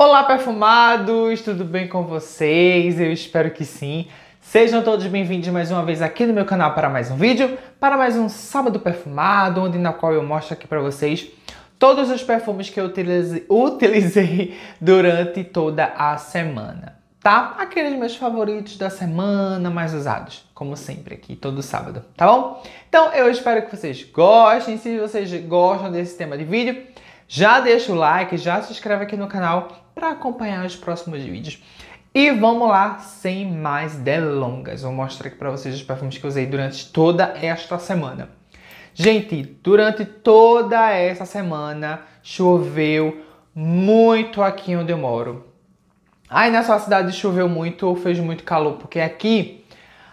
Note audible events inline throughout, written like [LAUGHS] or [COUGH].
Olá, perfumados! Tudo bem com vocês? Eu espero que sim. Sejam todos bem-vindos mais uma vez aqui no meu canal para mais um vídeo, para mais um sábado perfumado, onde na qual eu mostro aqui para vocês todos os perfumes que eu utilizei, utilizei [LAUGHS] durante toda a semana, tá? Aqueles meus favoritos da semana, mais usados, como sempre aqui todo sábado, tá bom? Então eu espero que vocês gostem. Se vocês gostam desse tema de vídeo, já deixa o like, já se inscreve aqui no canal para acompanhar os próximos vídeos. E vamos lá, sem mais delongas, vou mostrar aqui para vocês os perfumes que eu usei durante toda esta semana. Gente, durante toda essa semana choveu muito aqui onde eu moro. Aí na sua cidade choveu muito ou fez muito calor, porque aqui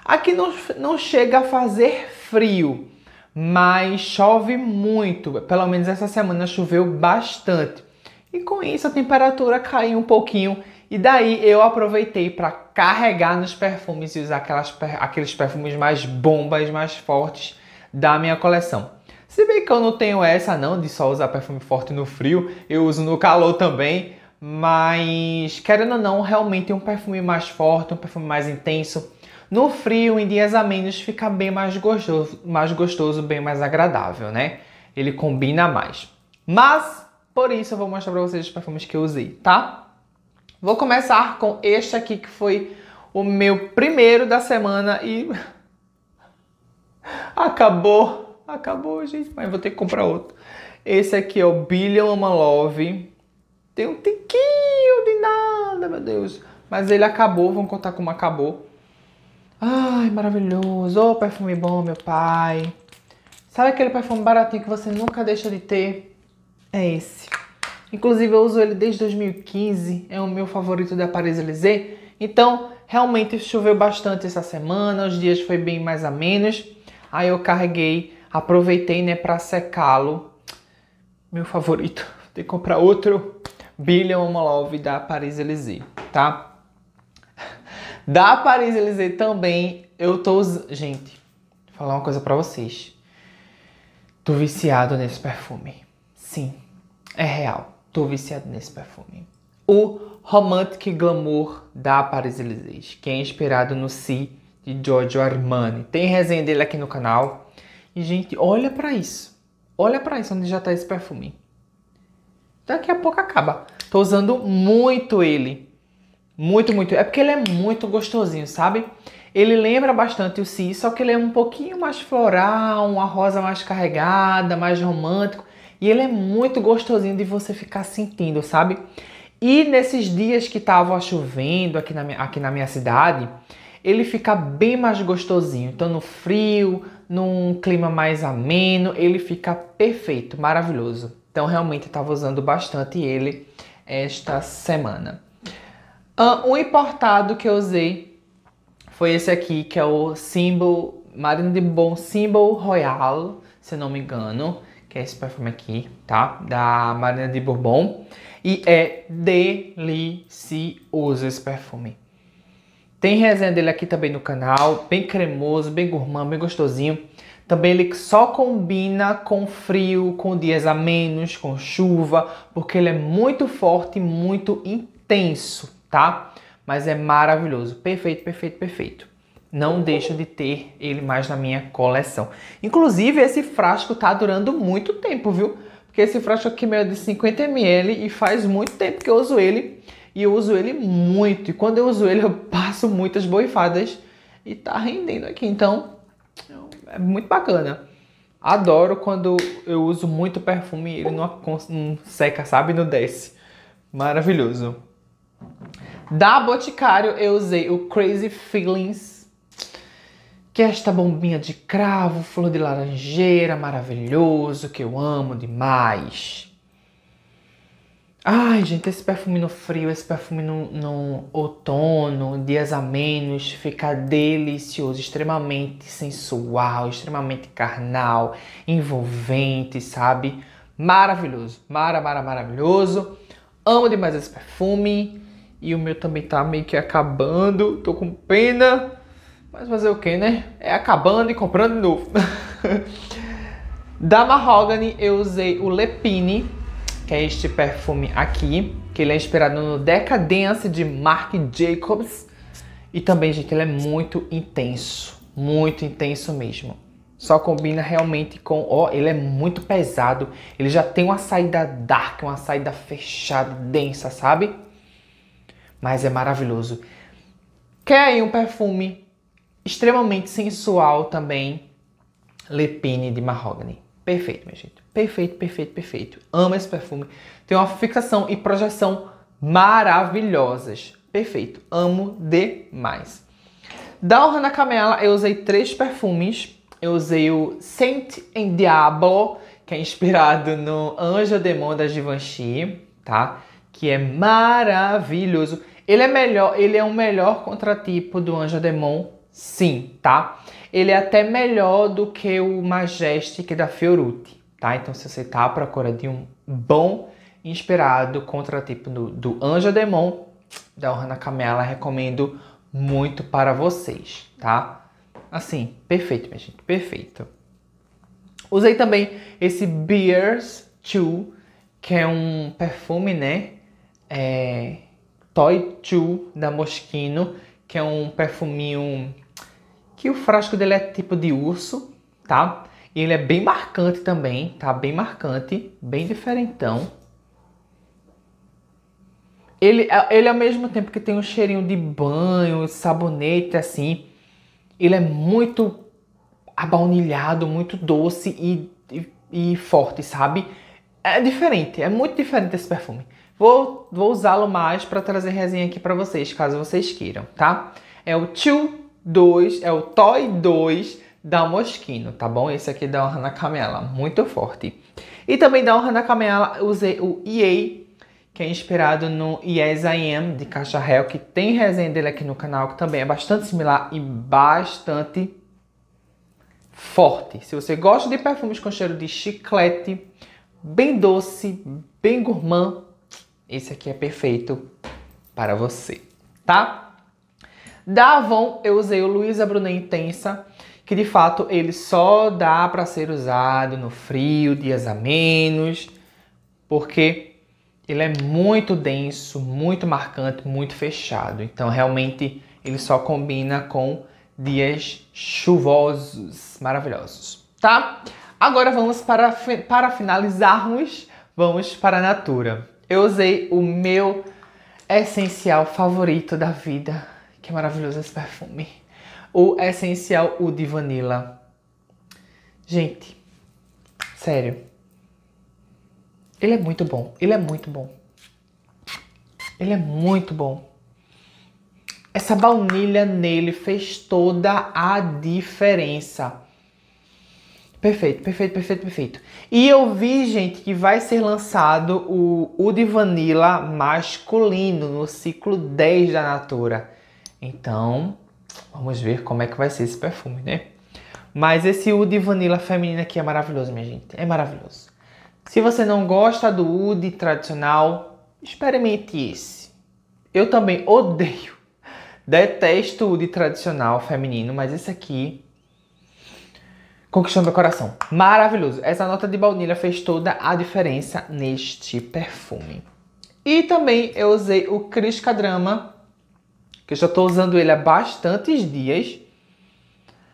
aqui não, não chega a fazer frio, mas chove muito. Pelo menos essa semana choveu bastante. E com isso a temperatura caiu um pouquinho e daí eu aproveitei para carregar nos perfumes e usar aquelas, aqueles perfumes mais bombas, mais fortes da minha coleção. Se bem que eu não tenho essa não de só usar perfume forte no frio, eu uso no calor também, mas querendo ou não, realmente um perfume mais forte, um perfume mais intenso, no frio, em dias a menos, fica bem mais gostoso, mais gostoso, bem mais agradável, né? Ele combina mais. Mas por isso eu vou mostrar pra vocês os perfumes que eu usei, tá? Vou começar com este aqui que foi o meu primeiro da semana e [LAUGHS] acabou, acabou, gente, mas vou ter que comprar outro. Esse aqui é o Billion Ama Love. Tem um tiquinho de nada, meu Deus. Mas ele acabou, vamos contar como acabou. Ai, maravilhoso. Ô, oh, perfume bom, meu pai. Sabe aquele perfume baratinho que você nunca deixa de ter? é esse. Inclusive eu uso ele desde 2015, é o meu favorito da Paris Elysée. Então, realmente choveu bastante essa semana, os dias foi bem mais a menos. Aí eu carreguei, aproveitei, né, para secá-lo. Meu favorito. Tem que comprar outro Billion Love da Paris Elysée, tá? Da Paris Elysée também eu tô usando, gente, vou falar uma coisa para vocês. Tô viciado nesse perfume. Sim é real. Tô viciado nesse perfume. O Romantic Glamour da Paris Elysée, que é inspirado no Si de Giorgio Armani. Tem resenha dele aqui no canal. E gente, olha para isso. Olha para isso onde já tá esse perfume. Daqui a pouco acaba. Tô usando muito ele. Muito, muito. É porque ele é muito gostosinho, sabe? Ele lembra bastante o Si, só que ele é um pouquinho mais floral, uma rosa mais carregada, mais romântico. E ele é muito gostosinho de você ficar sentindo, sabe? E nesses dias que tava chovendo aqui na minha, aqui na minha cidade, ele fica bem mais gostosinho. Então, no frio, num clima mais ameno, ele fica perfeito, maravilhoso. Então, realmente, eu estava usando bastante ele esta semana. Ah, um, o importado que eu usei foi esse aqui, que é o Symbol, Marine de Bon Symbol Royal, se não me engano que é esse perfume aqui, tá? Da Marina de Bourbon. E é delicioso esse perfume. Tem resenha dele aqui também no canal, bem cremoso, bem gourmand, bem gostosinho. Também ele só combina com frio, com dias a menos, com chuva, porque ele é muito forte, muito intenso, tá? Mas é maravilhoso, perfeito, perfeito, perfeito não deixo de ter ele mais na minha coleção. Inclusive, esse frasco tá durando muito tempo, viu? Porque esse frasco aqui meu é de 50ml e faz muito tempo que eu uso ele. E eu uso ele muito. E quando eu uso ele, eu passo muitas boifadas e tá rendendo aqui. Então, é muito bacana. Adoro quando eu uso muito perfume e ele não, não seca, sabe? Não desce. Maravilhoso. Da Boticário eu usei o Crazy Feelings que esta bombinha de cravo, flor de laranjeira, maravilhoso, que eu amo demais. Ai, gente, esse perfume no frio, esse perfume no, no outono, dias a menos, fica delicioso, extremamente sensual, extremamente carnal, envolvente, sabe? Maravilhoso, mara, mara, maravilhoso. Amo demais esse perfume. E o meu também tá meio que acabando, tô com pena, mas fazer o que, né? É acabando e comprando de novo. [LAUGHS] da Mahogany eu usei o Lepine, que é este perfume aqui, que ele é inspirado no Decadence de Marc Jacobs. E também, gente, ele é muito intenso, muito intenso mesmo. Só combina realmente com, ó, ele é muito pesado, ele já tem uma saída dark, uma saída fechada, densa, sabe? Mas é maravilhoso. Quer aí um perfume extremamente sensual também, Lepine de Mahogany. Perfeito, minha gente. Perfeito, perfeito, perfeito. Amo esse perfume. Tem uma fixação e projeção maravilhosas. Perfeito. Amo demais. Da Ohana Camela, eu usei três perfumes. Eu usei o Saint and Diablo, que é inspirado no Anjo Demon da Givenchy, tá? Que é maravilhoso. Ele é melhor, ele é um melhor contratipo do Anjo Demon sim, tá? Ele é até melhor do que o Majestic da Fiorucci, tá? Então, se você tá à procura de um bom inspirado contratipo do, do Anjo Demon, da Ohana Camela recomendo muito para vocês, tá? Assim, perfeito, minha gente, perfeito. Usei também esse Beers 2, que é um perfume, né? É, Toy 2 da Moschino, que é um perfuminho que o frasco dele é tipo de urso, tá? E ele é bem marcante também, tá? Bem marcante, bem diferentão. Ele, é, ele é ao mesmo tempo que tem um cheirinho de banho, sabonete, assim, ele é muito abaunilhado, muito doce e, e, e forte, sabe? É diferente, é muito diferente esse perfume. Vou, vou usá-lo mais para trazer resenha aqui para vocês, caso vocês queiram, tá? É o Tio 2, é o Toy 2 da Moschino, tá bom? Esse aqui da Hana camela muito forte. E também da Hana camela usei o EA, que é inspirado no Yes I Am de Caixa Hell, que tem resenha dele aqui no canal, que também é bastante similar e bastante forte. Se você gosta de perfumes com cheiro de chiclete, bem doce, bem gourmand, esse aqui é perfeito para você, tá? Da Avon, eu usei o Luisa Brunet Intensa, que de fato ele só dá para ser usado no frio, dias a menos, porque ele é muito denso, muito marcante, muito fechado. Então realmente ele só combina com dias chuvosos, maravilhosos, tá? Agora vamos para, para finalizarmos, vamos para a Natura. Eu usei o meu essencial favorito da vida, que maravilhoso esse perfume. O Essencial de Vanilla. Gente, sério. Ele é muito bom. Ele é muito bom. Ele é muito bom. Essa baunilha nele fez toda a diferença. Perfeito, perfeito, perfeito, perfeito. E eu vi, gente, que vai ser lançado o de Vanilla masculino no ciclo 10 da Natura. Então, vamos ver como é que vai ser esse perfume, né? Mas esse Oud Vanilla feminina aqui é maravilhoso, minha gente. É maravilhoso. Se você não gosta do Oud tradicional, experimente esse. Eu também odeio, detesto o Oud tradicional feminino, mas esse aqui conquistou meu coração. Maravilhoso. Essa nota de baunilha fez toda a diferença neste perfume. E também eu usei o Crisca Drama que eu já estou usando ele há bastantes dias,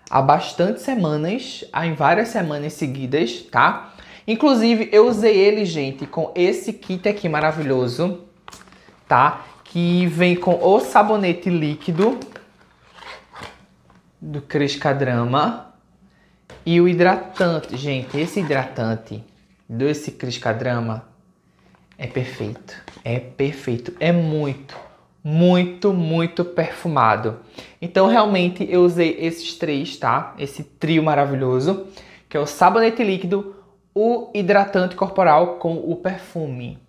há bastantes semanas, há em várias semanas seguidas, tá? Inclusive, eu usei ele, gente, com esse kit aqui maravilhoso, tá? Que vem com o sabonete líquido do Criscadrama e o hidratante. Gente, esse hidratante do Cris Criscadrama é perfeito. É perfeito. É muito muito, muito perfumado. Então, realmente, eu usei esses três, tá? Esse trio maravilhoso, que é o sabonete líquido, o hidratante corporal com o perfume.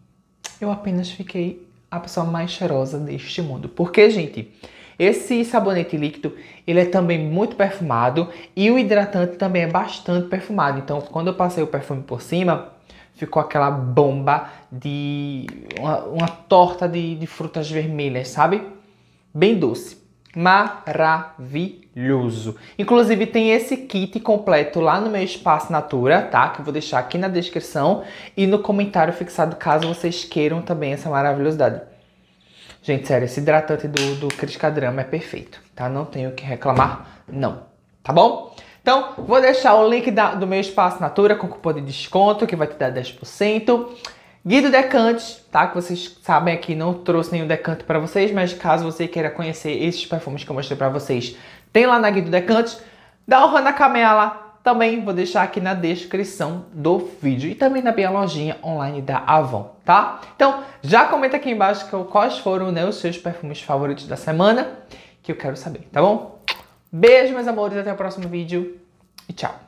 Eu apenas fiquei a pessoa mais cheirosa deste mundo. Porque, gente, esse sabonete líquido, ele é também muito perfumado e o hidratante também é bastante perfumado. Então, quando eu passei o perfume por cima, ficou aquela bomba de uma, uma torta de, de frutas vermelhas, sabe? Bem doce. Maravilhoso! Inclusive tem esse kit completo lá no meu espaço Natura, tá? Que eu vou deixar aqui na descrição e no comentário fixado caso vocês queiram também essa maravilhosidade. Gente, sério, esse hidratante do, do Criscadrama é perfeito, tá? Não tenho o que reclamar, não. Tá bom? Então, vou deixar o link da, do meu espaço Natura com cupom de desconto, que vai te dar 10%. Guido Decante, tá? Que vocês sabem aqui, não trouxe nenhum decante para vocês, mas caso você queira conhecer esses perfumes que eu mostrei para vocês, tem lá na Guido Decante. Da Ohana Camela também vou deixar aqui na descrição do vídeo e também na minha lojinha online da Avon, tá? Então, já comenta aqui embaixo quais foram né, os seus perfumes favoritos da semana, que eu quero saber, tá bom? Beijo, meus amores, até o próximo vídeo e tchau!